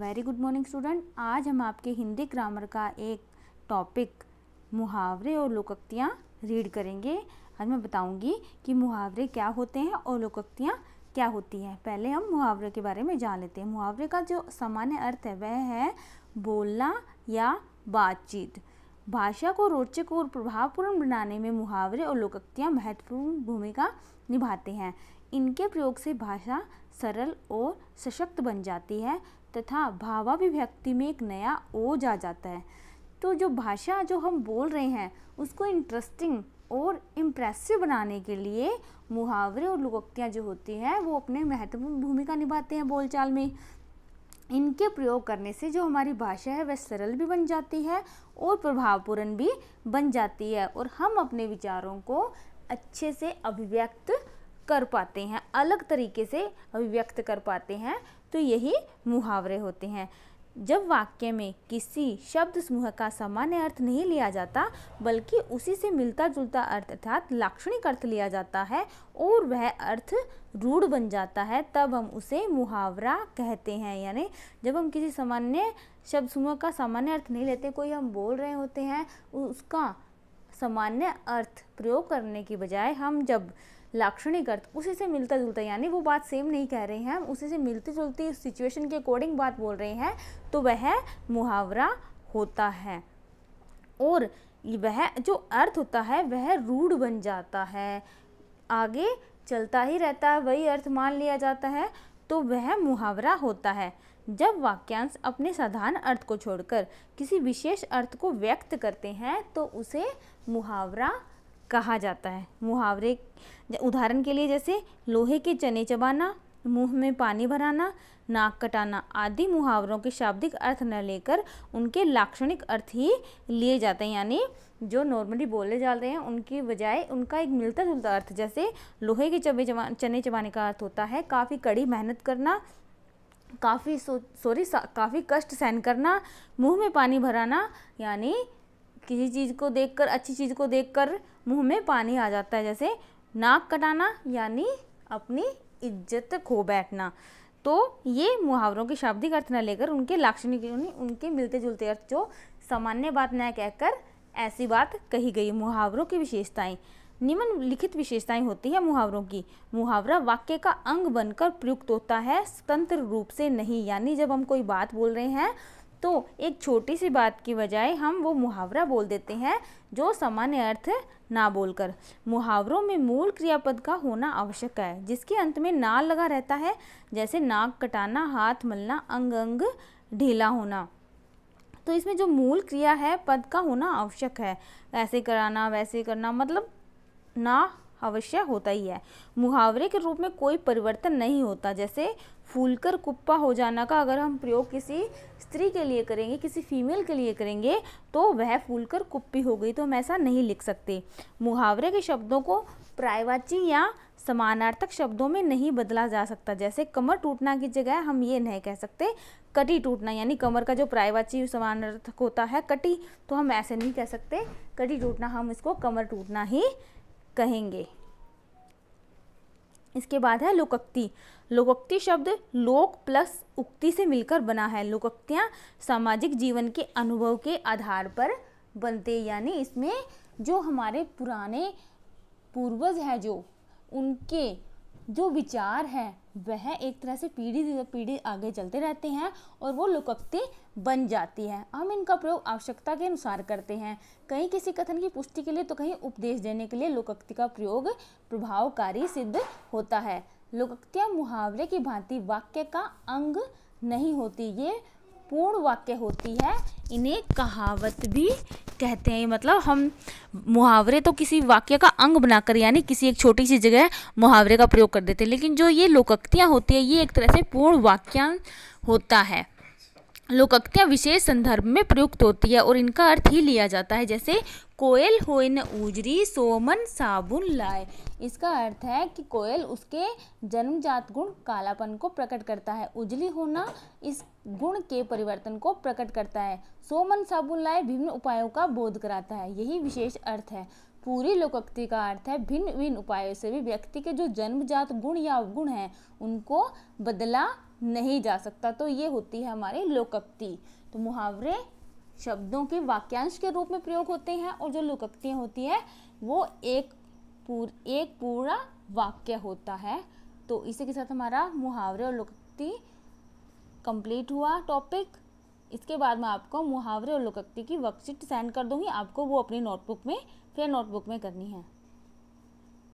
very good morning student आज हम आपके हिंदी ग्रामर का एक टॉपिक मुहावरे और लोकोक्तियाँ रीड करेंगे आज मैं बताऊंगी कि मुहावरे क्या होते हैं और लोकोक्तियाँ क्या होती हैं पहले हम मुहावरे के बारे में जान लेते हैं मुहावरे का जो सामान्य अर्थ है वह है बोलना या बातचीत भाषा को रोचक और प्रभावपूर्ण बनाने में मुहावरे और लोकक्तियाँ महत्वपूर्ण भूमिका निभाते हैं इनके प्रयोग से भाषा सरल और सशक्त बन जाती है तथा भावाभिव्यक्ति में एक नया ओज आ जाता है तो जो भाषा जो हम बोल रहे हैं उसको इंटरेस्टिंग और इम्प्रेसिव बनाने के लिए मुहावरे और लोकोक्तियाँ जो होती हैं वो अपने महत्वपूर्ण भूमिका निभाते हैं बोलचाल में इनके प्रयोग करने से जो हमारी भाषा है वह सरल भी बन जाती है और प्रभावपूर्ण भी बन जाती है और हम अपने विचारों को अच्छे से अभिव्यक्त कर पाते हैं अलग तरीके से अभिव्यक्त कर पाते हैं तो यही मुहावरे होते हैं जब वाक्य में किसी शब्द समूह का सामान्य अर्थ नहीं लिया जाता बल्कि उसी से मिलता जुलता अर्थ अर्थात लाक्षणिक अर्थ लिया जाता है और वह अर्थ रूढ़ बन जाता है तब हम उसे मुहावरा कहते हैं यानी जब हम किसी सामान्य शब्द समूह का सामान्य अर्थ नहीं लेते कोई हम बोल रहे होते हैं उसका सामान्य अर्थ प्रयोग करने की बजाय हम जब लाक्षणिक अर्थ उसी से मिलता जुलता यानी वो बात सेम नहीं कह रहे हैं हम उसी से मिलती जुलती सिचुएशन के अकॉर्डिंग बात बोल रहे हैं तो वह मुहावरा होता है और वह जो अर्थ होता है वह रूढ़ बन जाता है आगे चलता ही रहता है वही अर्थ मान लिया जाता है तो वह मुहावरा होता है जब वाक्यांश अपने साधारण अर्थ को छोड़कर किसी विशेष अर्थ को व्यक्त करते हैं तो उसे मुहावरा कहा जाता है मुहावरे उदाहरण के लिए जैसे लोहे के चने चबाना मुंह में पानी भराना नाक कटाना आदि मुहावरों के शाब्दिक अर्थ न लेकर उनके लाक्षणिक अर्थ ही लिए जाते हैं यानी जो नॉर्मली बोले जा रहे हैं उनकी बजाय उनका एक मिलता जुलता अर्थ जैसे लोहे के चबे चबा चने चबाने का अर्थ होता है काफ़ी कड़ी मेहनत करना काफ़ी सॉरी काफ़ी कष्ट सहन करना मुंह में पानी भराना यानी किसी चीज़ को देखकर अच्छी चीज़ को देखकर मुंह में पानी आ जाता है जैसे नाक कटाना यानी अपनी इज्जत खो बैठना तो ये मुहावरों के शाब्दिक अर्थ न लेकर उनके लाक्षणिक उनके मिलते जुलते अर्थ जो सामान्य बात न कहकर ऐसी बात कही गई मुहावरों की विशेषताएं लिखित विशेषताएं होती है मुहावरों की मुहावरा वाक्य का अंग बनकर प्रयुक्त होता है स्वतंत्र रूप से नहीं यानी जब हम कोई बात बोल रहे हैं तो एक छोटी सी बात की बजाय हम वो मुहावरा बोल देते हैं जो सामान्य अर्थ ना बोलकर मुहावरों में मूल क्रियापद का होना आवश्यक है जिसके अंत में ना लगा रहता है जैसे नाक कटाना हाथ मलना अंग अंग ढीला होना तो इसमें जो मूल क्रिया है पद का होना आवश्यक है ऐसे कराना वैसे करना मतलब ना अवश्य होता ही है मुहावरे के रूप में कोई परिवर्तन नहीं होता जैसे फूलकर कुप्पा हो जाना का अगर हम प्रयोग किसी स्त्री के लिए करेंगे किसी फीमेल के लिए करेंगे तो वह फूलकर कुप्पी हो गई तो हम ऐसा नहीं लिख सकते मुहावरे के शब्दों को प्रायवाची या समानार्थक शब्दों में नहीं बदला जा सकता जैसे कमर टूटना की जगह हम ये नहीं कह सकते कटी टूटना यानी कमर का जो प्रायवाची समानार्थक होता है कटी तो हम ऐसे नहीं कह सकते कटी टूटना हम इसको कमर टूटना ही कहेंगे इसके बाद है लोकोक्ति लोकोक्ति शब्द लोक प्लस उक्ति से मिलकर बना है लोकोक्तियाँ सामाजिक जीवन के अनुभव के आधार पर बनते यानी इसमें जो हमारे पुराने पूर्वज हैं जो उनके जो विचार है वह एक तरह से पीढ़ी दर पीढ़ी आगे चलते रहते हैं और वो लोकोक्ति बन जाती है हम इनका प्रयोग आवश्यकता के अनुसार करते हैं कहीं किसी कथन की पुष्टि के लिए तो कहीं उपदेश देने के लिए लोकोक्ति का प्रयोग प्रभावकारी सिद्ध होता है लोकोक्तियाँ मुहावरे की भांति वाक्य का अंग नहीं होती ये पूर्ण वाक्य होती है इन्हें कहावत भी कहते हैं मतलब हम मुहावरे तो किसी वाक्य का अंग बनाकर यानी किसी एक छोटी सी जगह मुहावरे का प्रयोग कर देते हैं लेकिन जो ये लोकक्तियाँ होती है ये एक तरह से पूर्ण वाक्यांश होता है लोकक्तियाँ विशेष संदर्भ में प्रयुक्त होती है और इनका अर्थ ही लिया जाता है जैसे कोयल होए न उजरी सोमन साबुन लाए इसका अर्थ है कि कोयल उसके जन्मजात गुण कालापन को प्रकट करता है उजली होना इस गुण के परिवर्तन को प्रकट करता है सोमन साबुन लाए विभिन्न उपायों का बोध कराता है यही विशेष अर्थ है पूरी लोकोक्ति का अर्थ है भिन्न भिन्न उपायों से भी व्यक्ति के जो जन्मजात गुण या अवगुण हैं उनको बदला नहीं जा सकता तो ये होती है हमारी लोकप्ति तो मुहावरे शब्दों के वाक्यांश के रूप में प्रयोग होते हैं और जो लोकप्तियाँ होती है वो एक पूर एक पूरा वाक्य होता है तो इसी के साथ हमारा मुहावरे और लोकप्ति कंप्लीट हुआ टॉपिक इसके बाद मैं आपको मुहावरे और लोकप्ति की वर्कशीट सेंड कर दूँगी आपको वो अपनी नोटबुक में फिर नोटबुक में करनी है